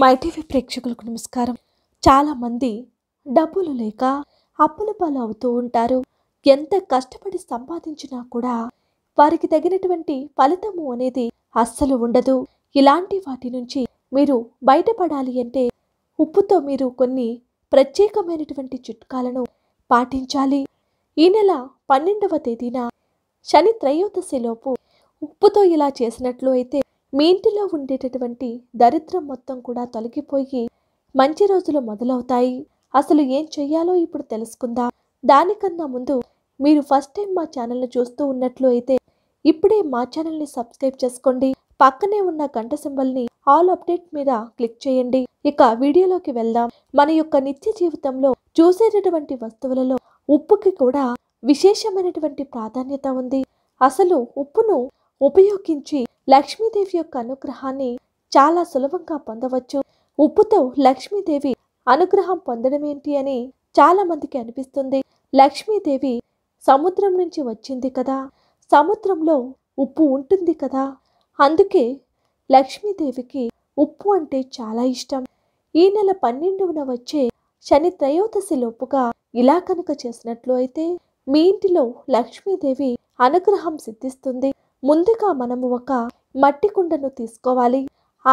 MyTV ప్రేక్షకులకు నమస్కారం చాలామంది డబ్బులు లేక అప్పుల పాలు అవుతూ ఉంటారు ఎంత కష్టపడి సంపాదించినా కూడా వారికి తగినటువంటి ఫలితము అనేది అస్సలు ఉండదు ఇలాంటి వాటి నుంచి మీరు బయటపడాలి అంటే ఉప్పుతో మీరు కొన్ని ప్రత్యేకమైనటువంటి చిట్కాలను పాటించాలి ఈ నెల పన్నెండవ తేదీన శని త్రయోదశిలోపు ఉప్పుతో ఇలా చేసినట్లు అయితే మీ ఇంటిలో ఉండేటటువంటి దరిద్రం మొత్తం కూడా తొలగిపోయి మంచి రోజులు మొదలవుతాయి అసలు ఏం చేయాలో ఇప్పుడు తెలుసుకుందాం దానికన్నా ముందు మీరు ఫస్ట్ టైం మా ఛానల్ని చూస్తూ ఉన్నట్లు అయితే ఇప్పుడే మా ఛానల్ని సబ్స్క్రైబ్ చేసుకోండి పక్కనే ఉన్న గంట సింబల్ని ఆల్ అప్డేట్ మీద క్లిక్ చేయండి ఇక వీడియోలోకి వెళ్దాం మన యొక్క నిత్య జీవితంలో చూసేటటువంటి వస్తువులలో ఉప్పుకి కూడా విశేషమైనటువంటి ప్రాధాన్యత ఉంది అసలు ఉప్పును ఉపయోగించి లక్ష్మీదేవి యొక్క అనుగ్రహాన్ని చాలా సులభంగా పొందవచ్చు ఉప్పుతో లక్ష్మీదేవి అనుగ్రహం పొందడం ఏంటి అని చాలా మందికి అనిపిస్తుంది లక్ష్మీదేవి సముద్రం నుంచి వచ్చింది కదా సముద్రంలో ఉప్పు ఉంటుంది కదా అందుకే లక్ష్మీదేవికి ఉప్పు అంటే చాలా ఇష్టం ఈ నెల పన్నెండున వచ్చే శని త్రయోదశి లోపుగా ఇలా కనుక చేసినట్లు అయితే మీ ఇంటిలో లక్ష్మీదేవి అనుగ్రహం సిద్ధిస్తుంది ముందుగా మనము ఒక మట్టి కుండను తీసుకోవాలి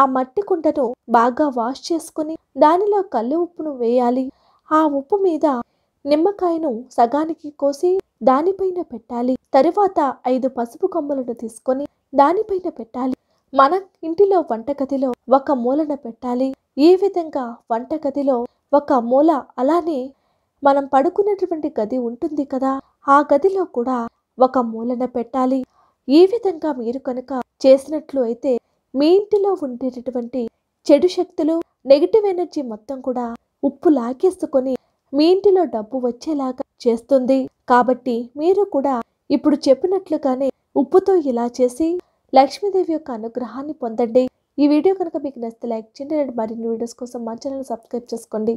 ఆ మట్టి కుండను బాగా వాష్ చేసుకుని దానిలో కళ్ళు ఉప్పును వేయాలి ఆ ఉప్పు మీద నిమ్మకాయను సగానికి కోసి దానిపైన పెట్టాలి తరువాత ఐదు పసుపు కొమ్మలను తీసుకొని దానిపైన పెట్టాలి మన ఇంటిలో వంటగదిలో ఒక మూలన పెట్టాలి ఈ విధంగా వంటగదిలో ఒక మూల అలానే మనం పడుకున్నటువంటి గది ఉంటుంది కదా ఆ గదిలో కూడా ఒక మూలన పెట్టాలి ఈ విధంగా మీరు కనుక చేసినట్లు అయితే మీ ఇంటిలో ఉండేటటువంటి చెడు శక్తులు నెగిటివ్ ఎనర్జీ మొత్తం కూడా ఉప్పు లాగేసుకొని మీ ఇంటిలో డబ్బు వచ్చేలాగా చేస్తుంది కాబట్టి మీరు కూడా ఇప్పుడు చెప్పినట్లుగానే ఉప్పుతో ఇలా చేసి లక్ష్మీదేవి యొక్క అనుగ్రహాన్ని పొందండి ఈ వీడియో కనుక మీకు నచ్చితే లైక్ చేయండి మరిన్ని వీడియోస్ కోసం మా ఛానల్ సబ్స్క్రైబ్ చేసుకోండి